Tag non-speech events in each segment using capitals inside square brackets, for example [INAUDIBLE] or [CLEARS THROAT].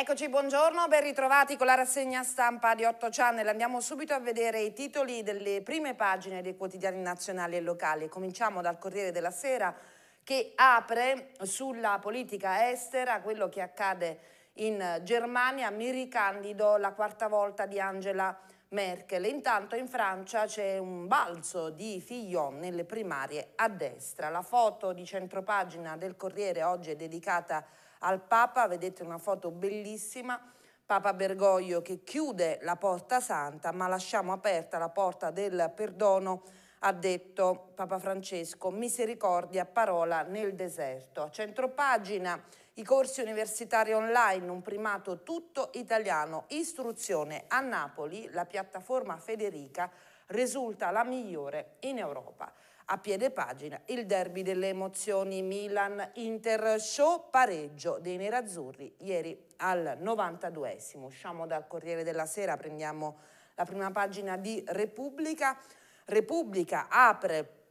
Eccoci, buongiorno, ben ritrovati con la rassegna stampa di 8 Channel. Andiamo subito a vedere i titoli delle prime pagine dei quotidiani nazionali e locali. Cominciamo dal Corriere della Sera che apre sulla politica estera, quello che accade in Germania. Mi ricandido la quarta volta di Angela Merkel. Intanto in Francia c'è un balzo di Fillon nelle primarie a destra. La foto di centropagina del Corriere oggi è dedicata a al Papa, vedete una foto bellissima, Papa Bergoglio che chiude la porta santa ma lasciamo aperta la porta del perdono ha detto Papa Francesco, misericordia, parola nel deserto. A centropagina i corsi universitari online, un primato tutto italiano, istruzione a Napoli, la piattaforma Federica risulta la migliore in Europa. A piede pagina il derby delle emozioni Milan-Inter, show pareggio dei nerazzurri ieri al 92esimo. Usciamo dal Corriere della Sera, prendiamo la prima pagina di Repubblica. Repubblica apre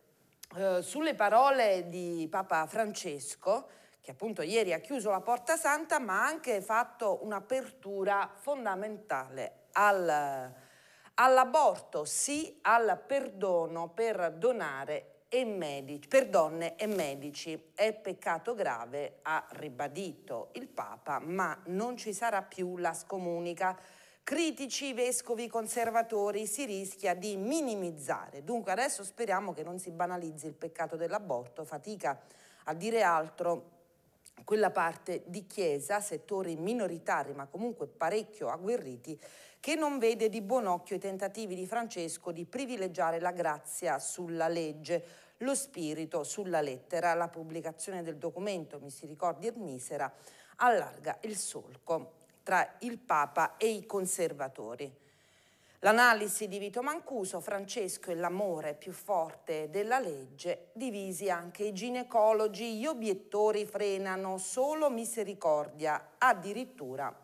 eh, sulle parole di Papa Francesco, che appunto ieri ha chiuso la Porta Santa, ma ha anche fatto un'apertura fondamentale al all'aborto sì, al perdono per donare e medici, per donne e medici. È peccato grave, ha ribadito il Papa, ma non ci sarà più la scomunica. Critici, vescovi, conservatori, si rischia di minimizzare. Dunque adesso speriamo che non si banalizzi il peccato dell'aborto, fatica a dire altro quella parte di Chiesa, settori minoritari ma comunque parecchio agguerriti, che non vede di buon occhio i tentativi di Francesco di privilegiare la grazia sulla legge, lo spirito sulla lettera. La pubblicazione del documento, mi si ricordi, il misera, allarga il solco tra il Papa e i conservatori. L'analisi di Vito Mancuso, Francesco e l'amore più forte della legge, divisi anche i ginecologi, gli obiettori frenano solo misericordia, addirittura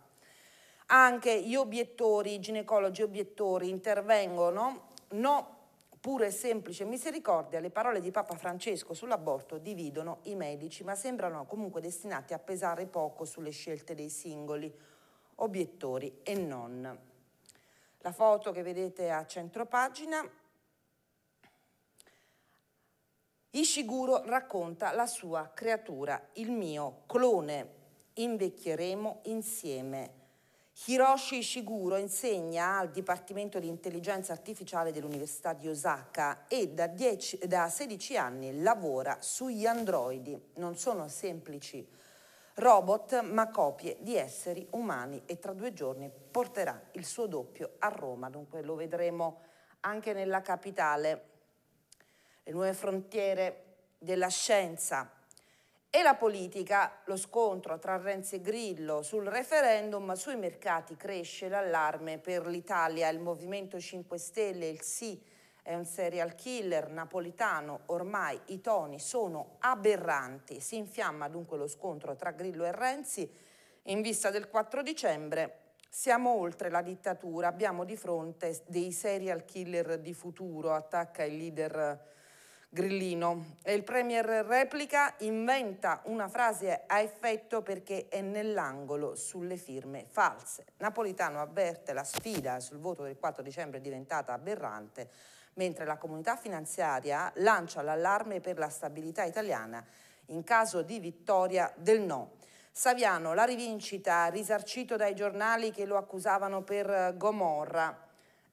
anche gli obiettori, i ginecologi obiettori intervengono, no pure semplice misericordia, le parole di Papa Francesco sull'aborto dividono i medici, ma sembrano comunque destinati a pesare poco sulle scelte dei singoli obiettori e non. La foto che vedete a centro pagina Ishiguro racconta la sua creatura, il mio clone. Invecchieremo insieme. Hiroshi Shiguro insegna al Dipartimento di Intelligenza Artificiale dell'Università di Osaka e da, 10, da 16 anni lavora sugli androidi. Non sono semplici robot, ma copie di esseri umani e tra due giorni porterà il suo doppio a Roma, dunque lo vedremo anche nella capitale. Le nuove frontiere della scienza e la politica, lo scontro tra Renzi e Grillo sul referendum sui mercati cresce l'allarme per l'Italia, il Movimento 5 Stelle, il sì è un serial killer napolitano, ormai i toni sono aberranti, si infiamma dunque lo scontro tra Grillo e Renzi in vista del 4 dicembre. Siamo oltre la dittatura, abbiamo di fronte dei serial killer di futuro, attacca il leader Grillino. E il Premier replica, inventa una frase a effetto perché è nell'angolo sulle firme false. Napolitano avverte la sfida sul voto del 4 dicembre diventata aberrante, mentre la comunità finanziaria lancia l'allarme per la stabilità italiana in caso di vittoria del no. Saviano, la rivincita, risarcito dai giornali che lo accusavano per eh, Gomorra.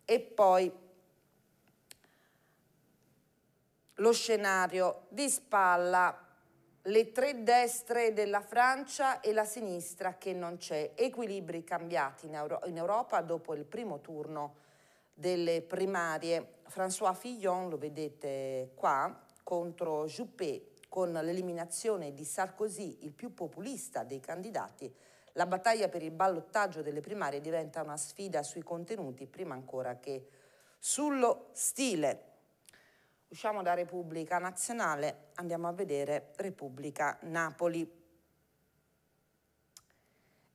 E poi lo scenario di spalla le tre destre della Francia e la sinistra che non c'è. Equilibri cambiati in, Euro in, Europa dopo il primo turno delle primarie. François Fillon, lo vedete qua, contro Juppé, con l'eliminazione di Sarkozy, il più populista dei candidati, la battaglia per il ballottaggio delle primarie diventa una sfida sui contenuti prima ancora che sullo stile. Usciamo da Repubblica Nazionale, andiamo a vedere Repubblica Napoli.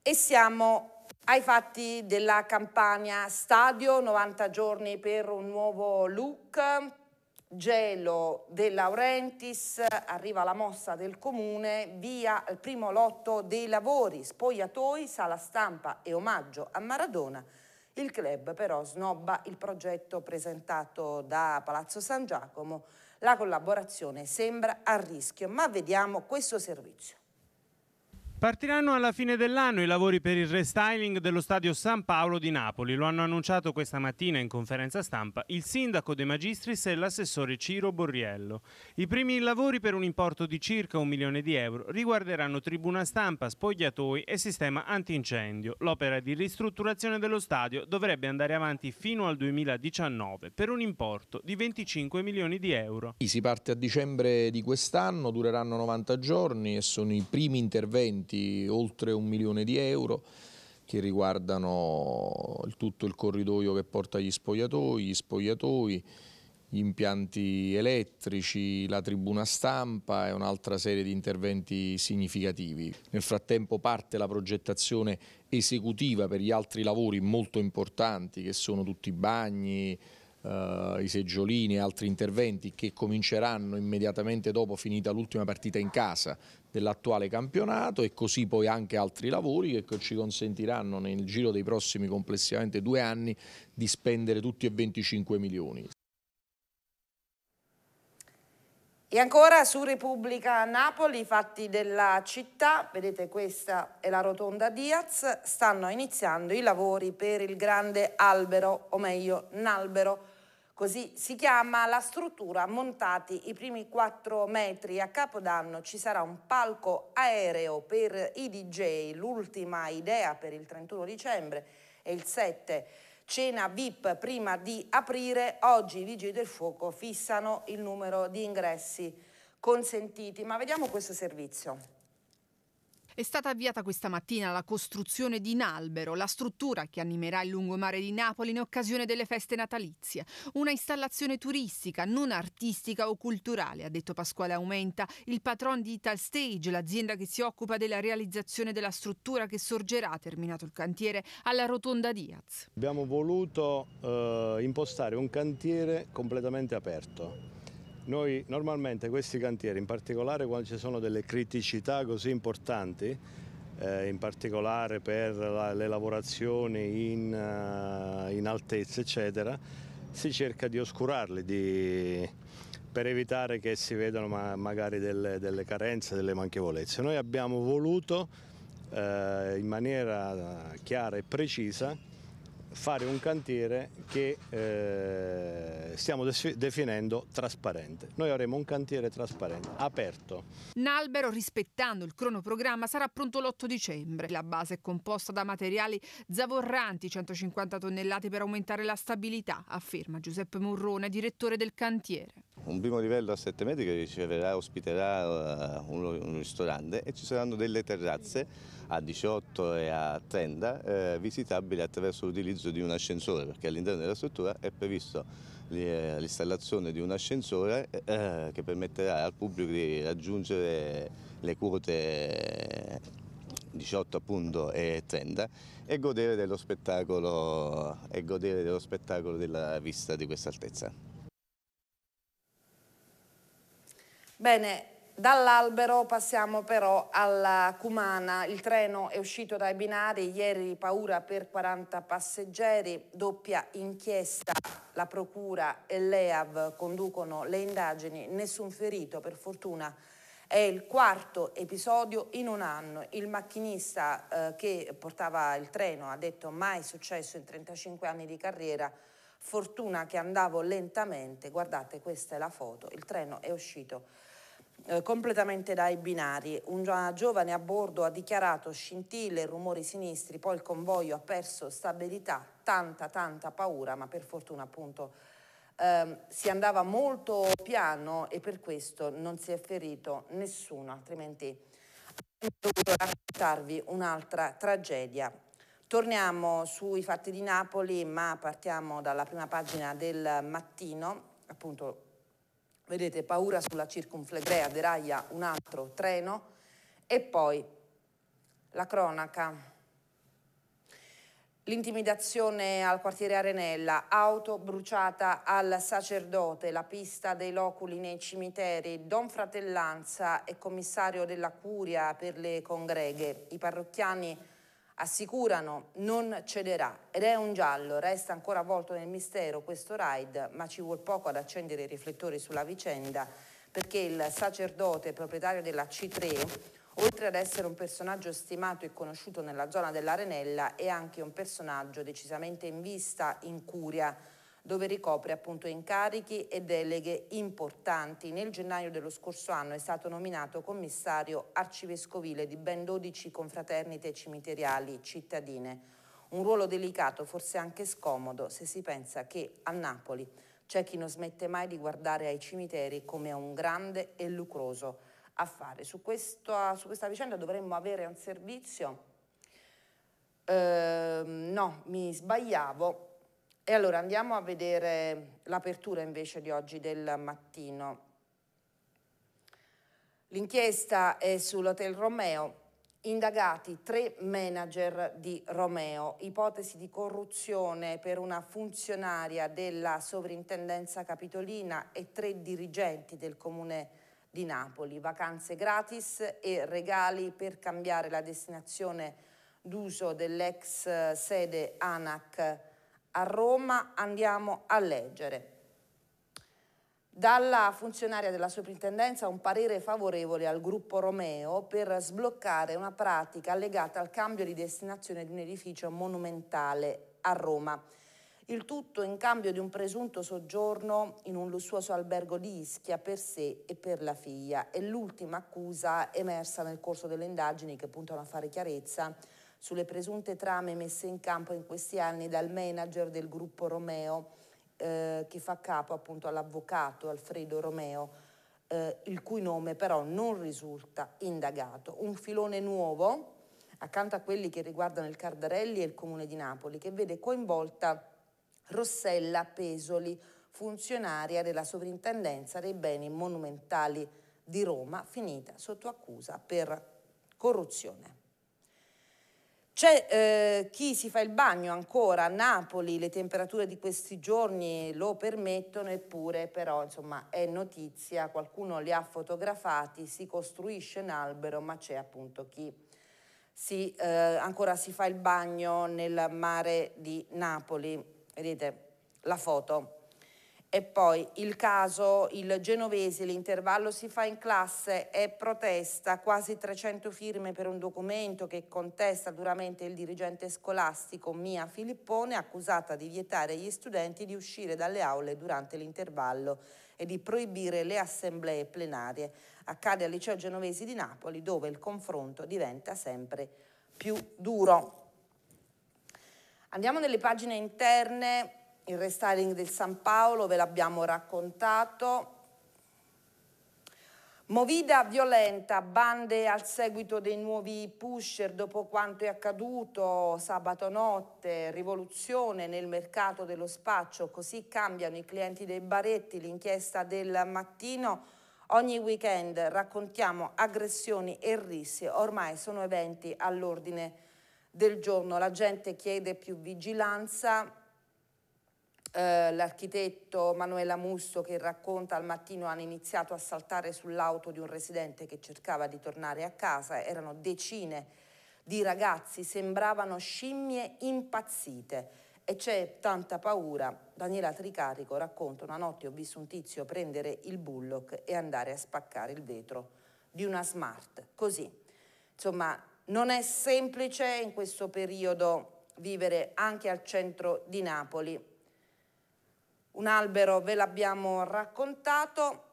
E siamo ai fatti della campagna Stadio, 90 giorni per un nuovo look, gelo De Laurentiis, arriva la mossa del comune, via il primo lotto dei lavori, spogliatoi, sala stampa e omaggio a Maradona il club però snobba il progetto presentato da Palazzo San Giacomo. La collaborazione sembra a rischio, ma vediamo questo servizio. Partiranno alla fine dell'anno i lavori per il restyling dello stadio San Paolo di Napoli. Lo hanno annunciato questa mattina in conferenza stampa il sindaco De Magistris e l'assessore Ciro Borriello. I primi lavori per un importo di circa un milione di euro riguarderanno tribuna stampa, spogliatoi e sistema antincendio. L'opera di ristrutturazione dello stadio dovrebbe andare avanti fino al 2019 per un importo di 25 milioni di euro. Si parte a dicembre di quest'anno, dureranno 90 giorni e sono i primi interventi costi oltre un milione di euro che riguardano tutto il corridoio che porta agli spogliatoi, gli spogliatoi, gli impianti elettrici, la tribuna stampa e un'altra serie di interventi significativi. Nel frattempo parte la progettazione esecutiva per gli altri lavori molto importanti che sono tutti i bagni, eh, i seggiolini e altri interventi che cominceranno immediatamente dopo finita l'ultima partita in casa dell'attuale campionato e così poi anche altri lavori che ci consentiranno nel giro dei prossimi complessivamente due anni di spendere tutti e 25 milioni. E ancora su Repubblica Napoli, i fatti della città, vedete questa è la rotonda Diaz, stanno iniziando i lavori per il grande albero, o meglio, nalbero albero Così si chiama la struttura, montati i primi 4 metri a Capodanno ci sarà un palco aereo per i DJ, l'ultima idea per il 31 dicembre e il 7 cena VIP prima di aprire, oggi i vigili del fuoco fissano il numero di ingressi consentiti, ma vediamo questo servizio. È stata avviata questa mattina la costruzione di un albero, la struttura che animerà il lungomare di Napoli in occasione delle feste natalizie. Una installazione turistica, non artistica o culturale, ha detto Pasquale Aumenta, il patron di Ital Stage, l'azienda che si occupa della realizzazione della struttura che sorgerà, terminato il cantiere, alla rotonda Diaz. Abbiamo voluto eh, impostare un cantiere completamente aperto noi normalmente questi cantieri, in particolare quando ci sono delle criticità così importanti, eh, in particolare per la, le lavorazioni in, uh, in altezza, eccetera, si cerca di oscurarli, di, per evitare che si vedano ma, magari delle, delle, carenze, delle manchevolezze. Noi abbiamo voluto eh, in maniera eh, chiara e precisa fare un cantiere che eh, stiamo definendo trasparente. Noi avremo un cantiere trasparente, aperto. L'albero, rispettando il cronoprogramma, sarà pronto l'8 dicembre. La base è composta da materiali zavorranti, 150 tonnellate per aumentare la stabilità, afferma Giuseppe Murrone, direttore del cantiere. Un primo livello a 7 metri che riceverà, ospiterà eh, un ristorante e ci saranno delle terrazze a 18 e a 30 eh, visitabili attraverso l'utilizzo di un ascensore perché all'interno della struttura è previsto eh, l'installazione di un ascensore eh, che permetterà al pubblico di raggiungere le quote 18 appunto e 30 e godere dello spettacolo, e godere dello spettacolo della vista di questa altezza. Bene, Dall'albero passiamo però alla Cumana, il treno è uscito dai binari, ieri paura per 40 passeggeri, doppia inchiesta, la Procura e l'EAV conducono le indagini, nessun ferito per fortuna. È il quarto episodio in un anno. Il macchinista eh, che portava il treno ha detto mai successo in 35 anni di carriera, fortuna che andavo lentamente. Guardate, questa è la foto, il treno è uscito eh, completamente dai binari. Una giovane a bordo ha dichiarato scintille, rumori sinistri, poi il convoglio ha perso stabilità, tanta tanta paura, ma per fortuna appunto eh, si andava molto piano e per questo non si è ferito nessuno, altrimenti avrei dovuto raccontarvi un'altra tragedia. Torniamo sui fatti di Napoli, ma partiamo dalla prima pagina del mattino, appunto vedete paura sulla circunflegrea, deraglia un altro treno e poi la cronaca. L'intimidazione al quartiere Arenella, auto bruciata al sacerdote, la pista dei loculi nei cimiteri, Don Fratellanza e commissario della Curia per le congreghe. I parrocchiani assicurano non cederà ed è un giallo, resta ancora avvolto nel mistero questo raid, ma ci vuol poco ad accendere i riflettori sulla vicenda perché il sacerdote proprietario della C3, oltre ad essere un personaggio stimato e conosciuto nella zona dell'Arenella, è anche un personaggio decisamente in vista, in curia, dove ricopre appunto incarichi e deleghe importanti. Nel gennaio dello scorso anno è stato nominato commissario arcivescovile di ben 12 confraternite cimiteriali cittadine. Un ruolo delicato, forse anche scomodo, se si pensa che a Napoli c'è chi non smette mai di guardare ai cimiteri come a un grande e lucroso affare. Su questa, su questa vicenda dovremmo avere un servizio. Eh, no, mi sbagliavo, e allora andiamo a vedere l'apertura invece di oggi del mattino. L'inchiesta è sull'Hotel Romeo. Indagati tre manager di Romeo, ipotesi di corruzione per una funzionaria della sovrintendenza capitolina e tre dirigenti del comune di Napoli, vacanze gratis e regali per cambiare la destinazione d'uso dell'ex sede ANAC a Roma andiamo a leggere. Dalla funzionaria della soprintendenza un parere favorevole al gruppo Romeo per sbloccare una pratica legata al cambio di destinazione di un edificio monumentale a Roma. Il tutto in cambio di un presunto soggiorno in un lussuoso albergo di Ischia per sé e per la figlia. È l'ultima accusa emersa nel corso delle indagini che puntano a fare chiarezza sulle presunte trame messe in campo in questi anni dal manager del gruppo Romeo, eh, che fa capo appunto all'avvocato Alfredo Romeo, eh, il cui nome però non risulta indagato. Un filone nuovo, accanto a quelli che riguardano il Cardarelli e il Comune di Napoli, che vede coinvolta Rossella Pesoli, funzionaria della Sovrintendenza dei Beni Monumentali di Roma, finita sotto accusa per corruzione. C'è eh, chi si fa il bagno ancora a Napoli, le temperature di questi giorni lo permettono, eppure però insomma è notizia, qualcuno li ha fotografati, si costruisce un albero, ma c'è appunto chi si, eh, ancora si fa il bagno nel mare di Napoli. Vedete la foto. E poi il caso, il genovese, l'intervallo si fa in classe e protesta, quasi 300 firme per un documento che contesta duramente il dirigente scolastico Mia Filippone, accusata di vietare agli studenti di uscire dalle aule durante l'intervallo e di proibire le assemblee plenarie. Accade al liceo genovesi di Napoli dove il confronto diventa sempre più duro. Andiamo nelle pagine interne il restyling del San Paolo ve l'abbiamo raccontato. Movida violenta, bande al seguito dei nuovi pusher dopo quanto è accaduto sabato notte, rivoluzione nel mercato dello spaccio, così cambiano i clienti dei baretti, l'inchiesta del mattino, ogni weekend raccontiamo aggressioni e risse, ormai sono eventi all'ordine del giorno, la gente chiede più vigilanza, eh, l'architetto Manuela Musso che racconta al mattino hanno iniziato a saltare sull'auto di un residente che cercava di tornare a casa, erano decine di ragazzi, sembravano scimmie impazzite e c'è tanta paura. Daniela Tricarico racconta una notte ho visto un tizio prendere il bullock e andare a spaccare il vetro di una smart, così. Insomma, non è semplice in questo periodo vivere anche al centro di Napoli un albero ve l'abbiamo raccontato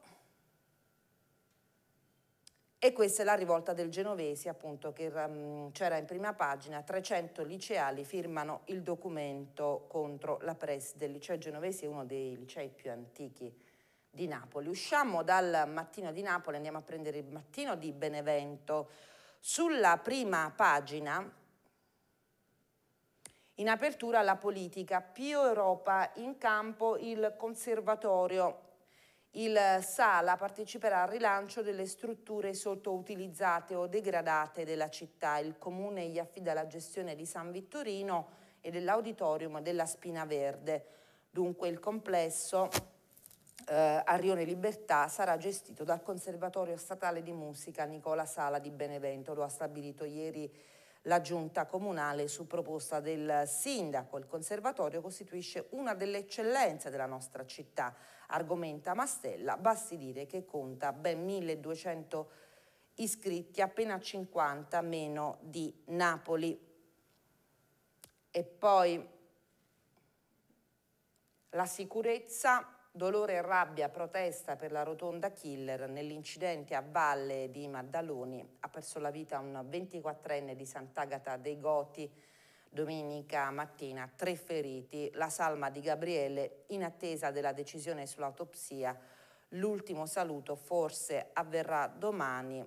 e questa è la rivolta del Genovesi, appunto, che ehm, c'era in prima pagina, 300 liceali firmano il documento contro la press del liceo Genovesi, uno dei licei più antichi di Napoli. Usciamo dal mattino di Napoli, andiamo a prendere il mattino di Benevento. Sulla prima pagina in apertura alla politica, Pio Europa in campo il conservatorio. Il Sala parteciperà al rilancio delle strutture sottoutilizzate o degradate della città. Il comune gli affida la gestione di San Vittorino e dell'auditorium della Spina Verde. Dunque il complesso eh, Arione Libertà sarà gestito dal Conservatorio Statale di Musica Nicola Sala di Benevento, lo ha stabilito ieri la giunta comunale su proposta del sindaco, il conservatorio costituisce una delle eccellenze della nostra città, argomenta Mastella, basti dire che conta ben 1200 iscritti, appena 50 meno di Napoli. E poi la sicurezza Dolore e rabbia protesta per la rotonda killer. Nell'incidente a valle di Maddaloni ha perso la vita un 24enne di Sant'Agata dei Goti. Domenica mattina tre feriti, la salma di Gabriele in attesa della decisione sull'autopsia. L'ultimo saluto forse avverrà domani,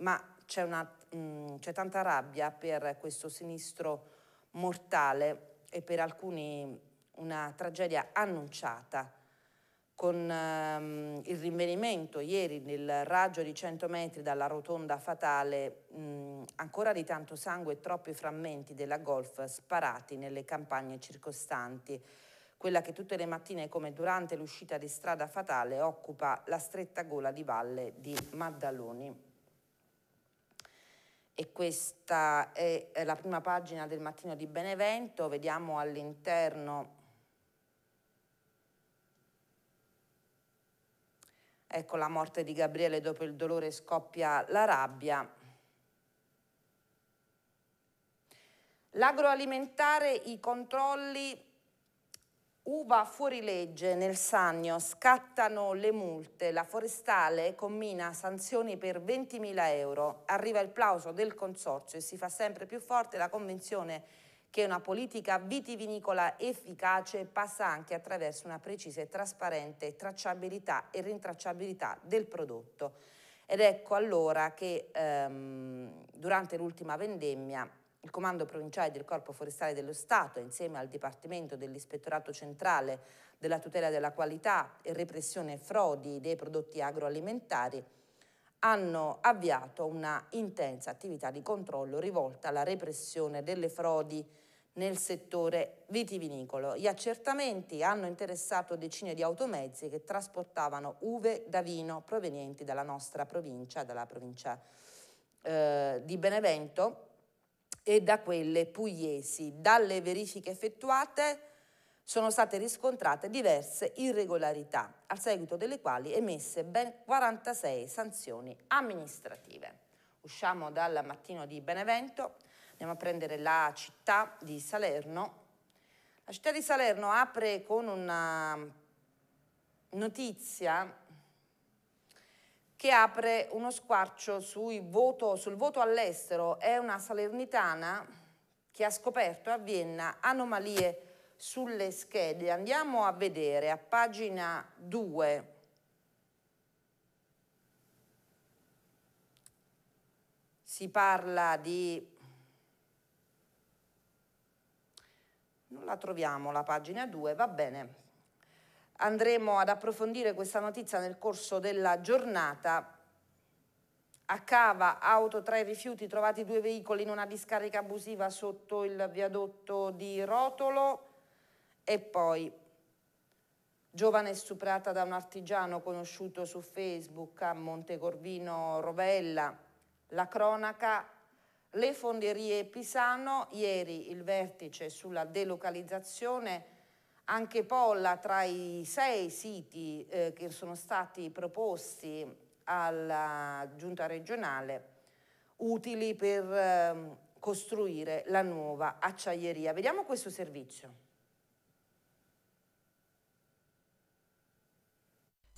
ma c'è, mm, tanta rabbia per questo sinistro mortale e per alcuni una tragedia annunciata con ehm, il rinvenimento ieri nel raggio di 100 metri dalla rotonda fatale mh, ancora di tanto sangue e troppi frammenti della golf sparati nelle campagne circostanti, quella che tutte le mattine come durante l'uscita di strada fatale occupa la stretta gola di valle di Maddaloni. E questa è la prima pagina del mattino di Benevento, vediamo all'interno Ecco la morte di Gabriele, dopo il dolore scoppia la rabbia. L'agroalimentare, i controlli, uva fuorilegge nel Sannio, scattano le multe, la forestale commina sanzioni per 20.000 euro, arriva il plauso del consorzio e si fa sempre più forte la convenzione che una politica vitivinicola efficace passa anche attraverso una precisa e trasparente tracciabilità e rintracciabilità del prodotto. Ed ecco allora che ehm, durante l'ultima vendemmia il Comando Provinciale del Corpo Forestale dello Stato, insieme al Dipartimento dell'Ispettorato Centrale della Tutela della Qualità e Repressione Frodi dei Prodotti Agroalimentari, hanno avviato una intensa attività di controllo rivolta alla repressione delle frodi nel settore vitivinicolo. Gli accertamenti hanno interessato decine di automezzi che trasportavano uve da vino provenienti dalla nostra provincia, dalla provincia eh, di Benevento e da quelle pugliesi. Dalle verifiche effettuate sono state riscontrate diverse irregolarità, al seguito delle quali emesse ben 46 sanzioni amministrative. Usciamo dal mattino di Benevento Andiamo a prendere la città di Salerno. La città di Salerno apre con una notizia che apre uno squarcio voto, sul voto all'estero. È una salernitana che ha scoperto a Vienna anomalie sulle schede. Andiamo a vedere a pagina 2. Si parla di non la troviamo, la pagina 2, va bene. Andremo ad approfondire questa notizia nel corso della giornata. A Cava, auto tra i rifiuti, trovati due veicoli in una discarica abusiva sotto il viadotto di Rotolo. E poi, giovane stuprata da un artigiano conosciuto su Facebook a Montecorvino Rovella. La cronaca le fonderie Pisano, ieri il vertice sulla delocalizzazione, anche Polla tra i sei siti eh, che sono stati proposti alla giunta regionale utili per eh, costruire la nuova acciaieria. Vediamo questo servizio.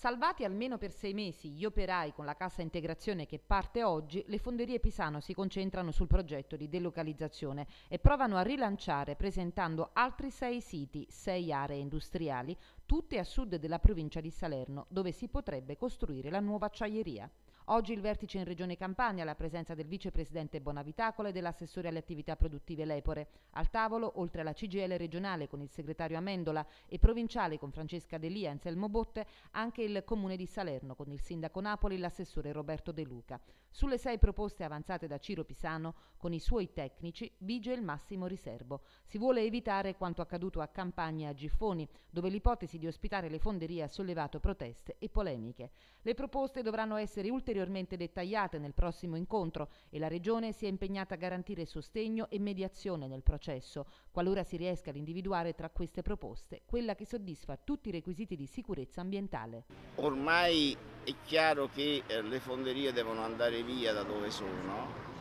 Salvati almeno per sei mesi gli operai con la cassa integrazione che parte oggi, le fonderie Pisano si concentrano sul progetto di delocalizzazione e provano a rilanciare presentando altri sei siti, sei aree industriali, tutte a sud della provincia di Salerno, dove si potrebbe costruire la nuova acciaieria. Oggi il vertice in Regione Campania alla presenza del vicepresidente Bonavitacola e dell'assessore alle attività produttive Lepore. Al tavolo, oltre alla CGL regionale con il segretario Amendola e provinciale con Francesca Delia e Anselmo Botte, anche il comune di Salerno con il sindaco Napoli e l'assessore Roberto De Luca. Sulle sei proposte avanzate da Ciro Pisano, con i suoi tecnici, vige il massimo riservo. Si vuole evitare quanto accaduto a Campania e a Giffoni, dove l'ipotesi di ospitare le fonderie ha sollevato proteste e polemiche. Le proposte dovranno essere ulteriormente ulteriormente dettagliate nel prossimo incontro e la Regione si è impegnata a garantire sostegno e mediazione nel processo, qualora si riesca ad individuare tra queste proposte quella che soddisfa tutti i requisiti di sicurezza ambientale. Ormai è chiaro che eh, le fonderie devono andare via da dove sono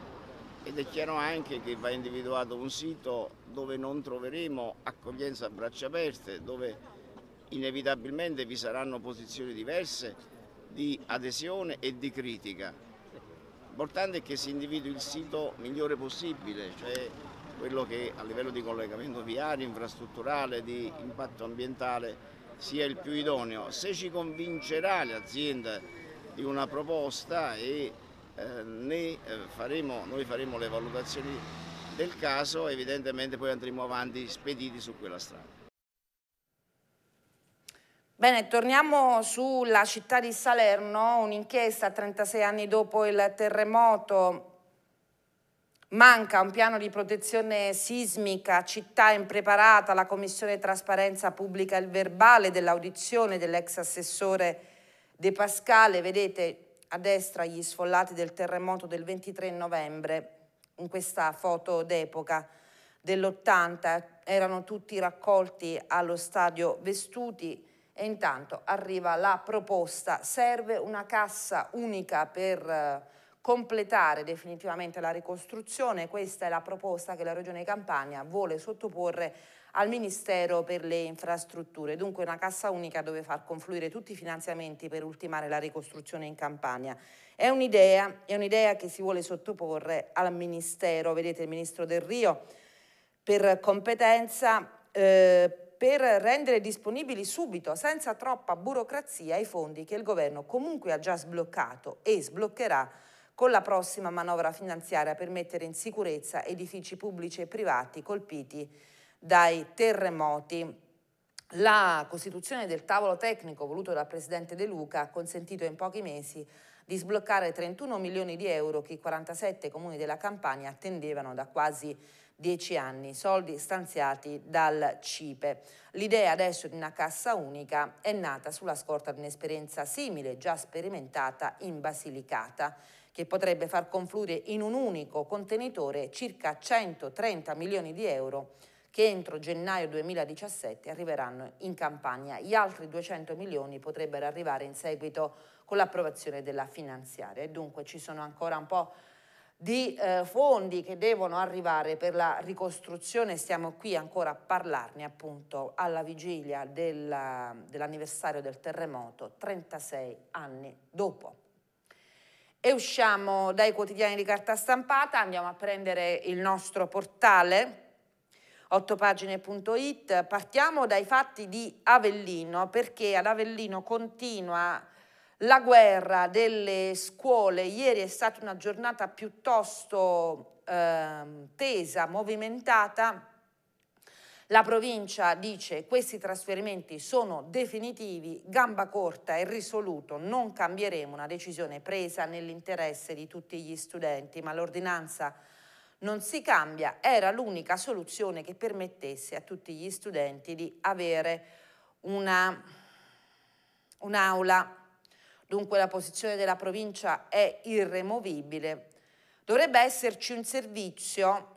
ed è chiaro anche che va individuato un sito dove non troveremo accoglienza a braccia aperte, dove inevitabilmente vi saranno posizioni diverse di adesione e di critica. L'importante è che si individui il sito migliore possibile, cioè quello che a livello di collegamento viario, infrastrutturale, di impatto ambientale sia il più idoneo. Se ci convincerà l'azienda di una proposta e eh, eh faremo, noi faremo le valutazioni del caso, evidentemente poi andremo avanti spediti su quella strada. Bene, torniamo sulla città di Salerno, un'inchiesta 36 anni dopo il terremoto. Manca un piano di protezione sismica, città impreparata, la Commissione Trasparenza pubblica il verbale dell'audizione dell'ex assessore De Pascale, vedete a destra gli sfollati del terremoto del 23 novembre, in questa foto d'epoca dell'80, erano tutti raccolti allo stadio Vestuti, e intanto arriva la proposta, serve una cassa unica per eh, completare definitivamente la ricostruzione, questa è la proposta che la Regione Campania vuole sottoporre al Ministero per le infrastrutture, dunque una cassa unica dove far confluire tutti i finanziamenti per ultimare la ricostruzione in Campania. È un'idea, un che si vuole sottoporre al Ministero, vedete il Ministro Del Rio, per competenza eh, per rendere disponibili subito, senza troppa burocrazia, i fondi che il governo comunque ha già sbloccato e sbloccherà con la prossima manovra finanziaria per mettere in sicurezza edifici pubblici e privati colpiti dai terremoti. La costituzione del tavolo tecnico voluto dal Presidente De Luca ha consentito in pochi mesi di sbloccare 31 milioni di euro che i 47 comuni della Campania attendevano da quasi dieci anni, soldi stanziati dal CIPE. L'idea adesso di una cassa unica è nata sulla scorta di un'esperienza simile già sperimentata in Basilicata che potrebbe far confluire in un unico contenitore circa 130 milioni di euro che entro gennaio 2017 arriveranno in campagna. Gli altri 200 milioni potrebbero arrivare in seguito con l'approvazione della finanziaria e dunque ci sono ancora un po' di eh, fondi che devono arrivare per la ricostruzione, stiamo qui ancora a parlarne appunto alla vigilia dell'anniversario del terremoto, 36 anni dopo. E usciamo dai quotidiani di carta stampata, andiamo a prendere il nostro portale ottopagine.it, partiamo dai fatti di Avellino perché ad Avellino continua la guerra delle scuole, ieri è stata una giornata piuttosto eh, tesa, movimentata, la provincia dice che questi trasferimenti sono definitivi, gamba corta e risoluto, non cambieremo una decisione presa nell'interesse di tutti gli studenti, ma l'ordinanza non si cambia, era l'unica soluzione che permettesse a tutti gli studenti di avere un'aula un dunque la posizione della provincia è irremovibile, dovrebbe esserci un servizio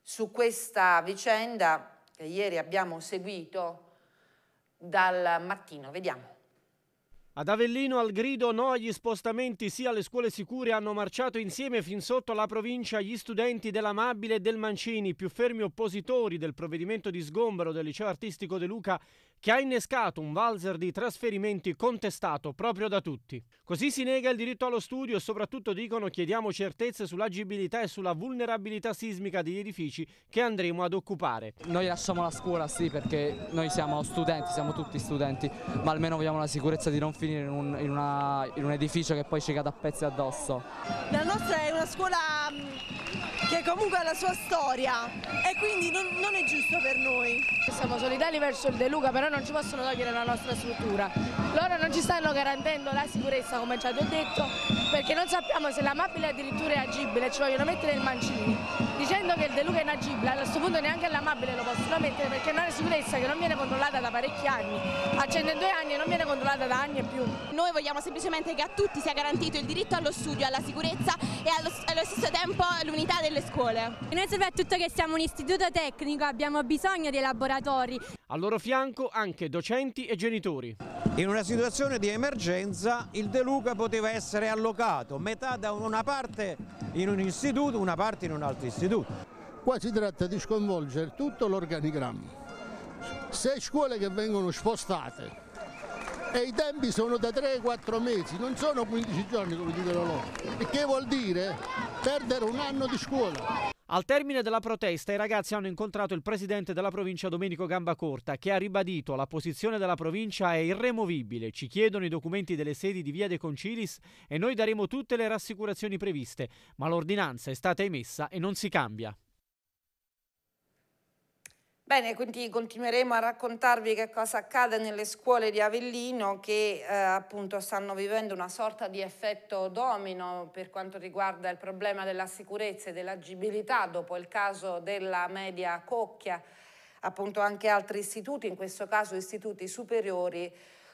su questa vicenda che ieri abbiamo seguito dal mattino. Vediamo. Ad Avellino al grido no agli spostamenti, sì alle scuole sicure hanno marciato insieme fin sotto la provincia gli studenti dell'Amabile e del Mancini, più fermi oppositori del provvedimento di sgombero del liceo artistico De Luca che ha innescato un valzer di trasferimenti contestato proprio da tutti. Così si nega il diritto allo studio e soprattutto dicono chiediamo certezze sull'agibilità e sulla vulnerabilità sismica degli edifici che andremo ad occupare. Noi lasciamo la scuola sì perché noi siamo studenti, siamo tutti studenti, ma almeno vogliamo la sicurezza di non finire in un, in una, in un edificio che poi ci cade a pezzi addosso. La nostra è una scuola che comunque ha la sua storia e quindi non, non è giusto per noi. Siamo solidali verso il De Luca, però non ci possono togliere la nostra struttura. Loro non ci stanno garantendo la sicurezza, come già ti ho detto, perché non sappiamo se la mappa è addirittura agibile, ci vogliono mettere il mancini. Dicendo che il De Luca è inagibile, a questo punto neanche l'amabile lo possono mettere perché non è una sicurezza che non viene controllata da parecchi anni. A 102 anni e non viene controllata da anni e più. Noi vogliamo semplicemente che a tutti sia garantito il diritto allo studio, alla sicurezza e allo, allo stesso tempo l'unità delle le scuole. E noi soprattutto che siamo un istituto tecnico abbiamo bisogno dei laboratori. Al loro fianco anche docenti e genitori. In una situazione di emergenza il De Luca poteva essere allocato, metà da una parte in un istituto, una parte in un altro istituto. Qua si tratta di sconvolgere tutto l'organigramma. Sei scuole che vengono spostate, e i tempi sono da 3-4 mesi, non sono 15 giorni come dicono loro, il che vuol dire perdere un anno di scuola. Al termine della protesta i ragazzi hanno incontrato il presidente della provincia Domenico Gambacorta che ha ribadito la posizione della provincia è irremovibile, ci chiedono i documenti delle sedi di Via De Concilis e noi daremo tutte le rassicurazioni previste, ma l'ordinanza è stata emessa e non si cambia. Bene, quindi continueremo a raccontarvi che cosa accade nelle scuole di Avellino che eh, appunto stanno vivendo una sorta di effetto domino per quanto riguarda il problema della sicurezza e dell'agibilità dopo il caso della media Cocchia, appunto anche altri istituti, in questo caso istituti superiori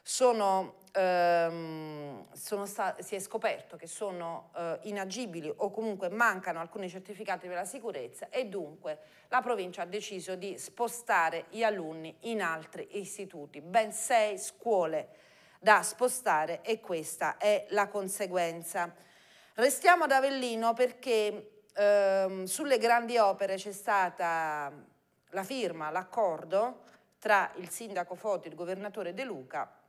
sono, ehm, sono si è scoperto che sono eh, inagibili o comunque mancano alcuni certificati per la sicurezza e dunque la provincia ha deciso di spostare gli alunni in altri istituti, ben sei scuole da spostare e questa è la conseguenza. Restiamo ad Avellino perché ehm, sulle grandi opere c'è stata la firma, l'accordo tra il sindaco Foti e il governatore De Luca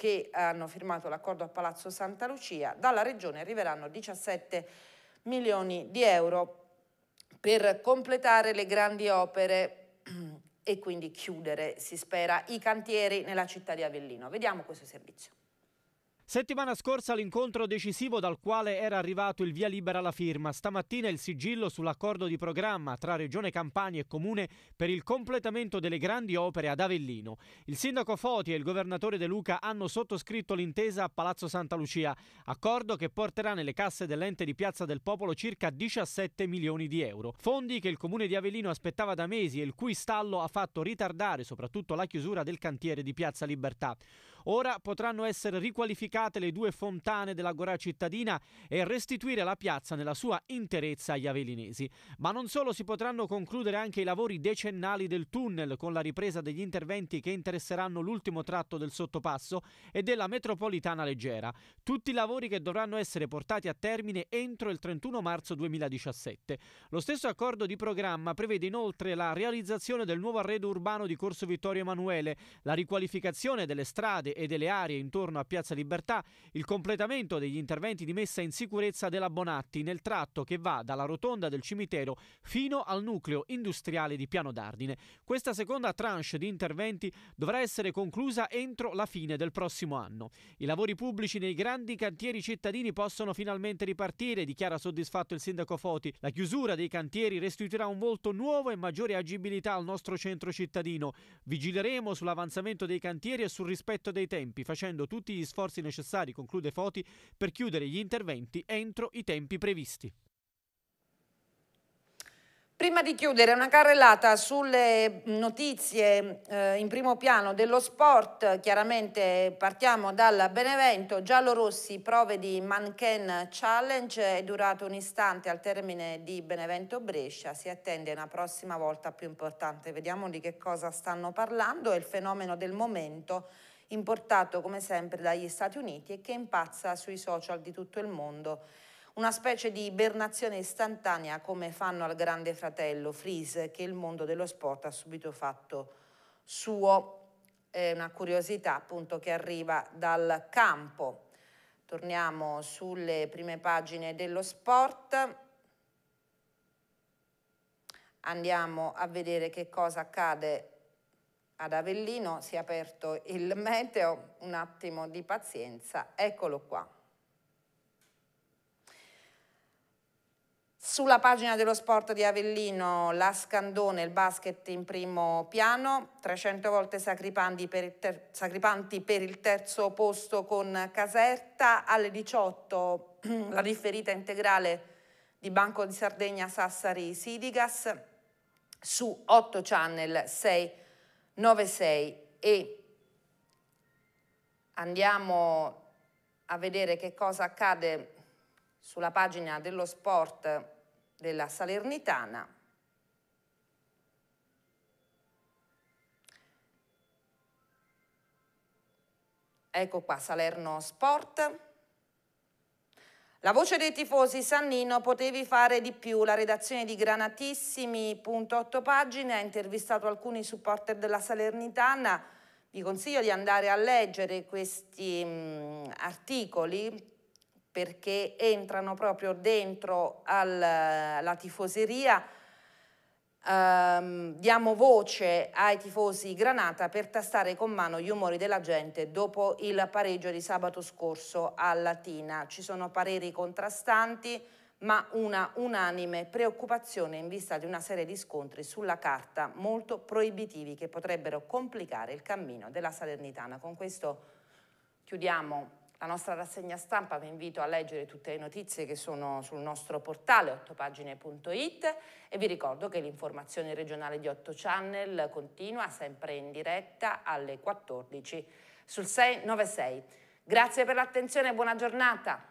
che hanno firmato l'accordo a Palazzo Santa Lucia, dalla Regione arriveranno 17 milioni di euro per completare le grandi opere e quindi chiudere, si spera, i cantieri nella città di Avellino. Vediamo questo servizio. Settimana scorsa l'incontro decisivo dal quale era arrivato il via libera alla firma. Stamattina il sigillo sull'accordo di programma tra Regione Campania e Comune per il completamento delle grandi opere ad Avellino. Il sindaco Foti e il governatore De Luca hanno sottoscritto l'intesa a Palazzo Santa Lucia, accordo che porterà nelle casse dell'ente di Piazza del Popolo circa 17 milioni di euro, fondi che il Comune di Avellino aspettava da mesi e il cui stallo ha fatto ritardare soprattutto la chiusura del cantiere di Piazza Libertà. Ora potranno essere riqualificate le due fontane della Gorà cittadina e restituire la piazza nella sua interezza agli avelinesi. Ma non solo si potranno concludere anche i lavori decennali del tunnel con la ripresa degli interventi che interesseranno l'ultimo tratto del sottopasso e della metropolitana leggera. Tutti i lavori che dovranno essere portati a termine entro il 31 marzo 2017. Lo stesso accordo di programma prevede inoltre la realizzazione del nuovo arredo urbano di Corso Vittorio Emanuele, la riqualificazione delle strade strade e delle aree intorno a Piazza Libertà il completamento degli interventi di messa in sicurezza della Bonatti nel tratto che va dalla rotonda del cimitero fino al nucleo industriale di Piano d'Ardine. Questa seconda tranche di interventi dovrà essere conclusa entro la fine del prossimo anno. I lavori pubblici nei grandi cantieri cittadini possono finalmente ripartire, dichiara soddisfatto il sindaco Foti. La chiusura dei cantieri restituirà un volto nuovo e maggiore agibilità al nostro centro cittadino. Vigileremo sull'avanzamento dei cantieri e sul rispetto dei dei tempi, facendo tutti gli sforzi necessari, conclude Foti, per chiudere gli interventi entro i tempi previsti. Prima di chiudere una carrellata sulle notizie eh, in primo piano dello sport, chiaramente partiamo dal Benevento, Giallo-Rossi, prove di Manken Challenge, è durato un istante al termine di Benevento Brescia, si attende una prossima volta più importante, vediamo di che cosa stanno parlando, è il fenomeno del momento importato come sempre dagli Stati Uniti e che impazza sui social di tutto il mondo. Una specie di ibernazione istantanea come fanno al grande fratello Freeze che il mondo dello sport ha subito fatto suo. È una curiosità appunto che arriva dal campo. Torniamo sulle prime pagine dello sport. Andiamo a vedere che cosa accade ad Avellino si è aperto il meteo, un attimo di pazienza, eccolo qua. Sulla pagina dello sport di Avellino, la Scandone, il basket in primo piano, 300 volte sacripanti per, sacripanti per il terzo posto con Caserta, alle 18 [CLEARS THROAT] la riferita integrale di Banco di Sardegna Sassari Sidigas, su 8 channel 6 9-6 e andiamo a vedere che cosa accade sulla pagina dello sport della Salernitana. Ecco qua Salerno Sport. La voce dei tifosi Sannino potevi fare di più. La redazione di Granatissimi, punto Granatissimi.8 pagine ha intervistato alcuni supporter della Salernitana. Vi consiglio di andare a leggere questi mh, mm, articoli perché entrano proprio dentro alla tifoseria ehm, diamo voce ai tifosi Granata per tastare con mano gli umori della gente dopo il pareggio di sabato scorso a Latina. Ci sono pareri contrastanti ma una unanime preoccupazione in vista di una serie di scontri sulla carta molto proibitivi che potrebbero complicare il cammino della Salernitana. Con questo chiudiamo la nostra rassegna stampa, vi invito a leggere tutte le notizie che sono sul nostro portale ottopagine.it e vi ricordo che l'informazione regionale di 8 Channel continua sempre in diretta alle 14 sul 696. Grazie per l'attenzione e buona giornata.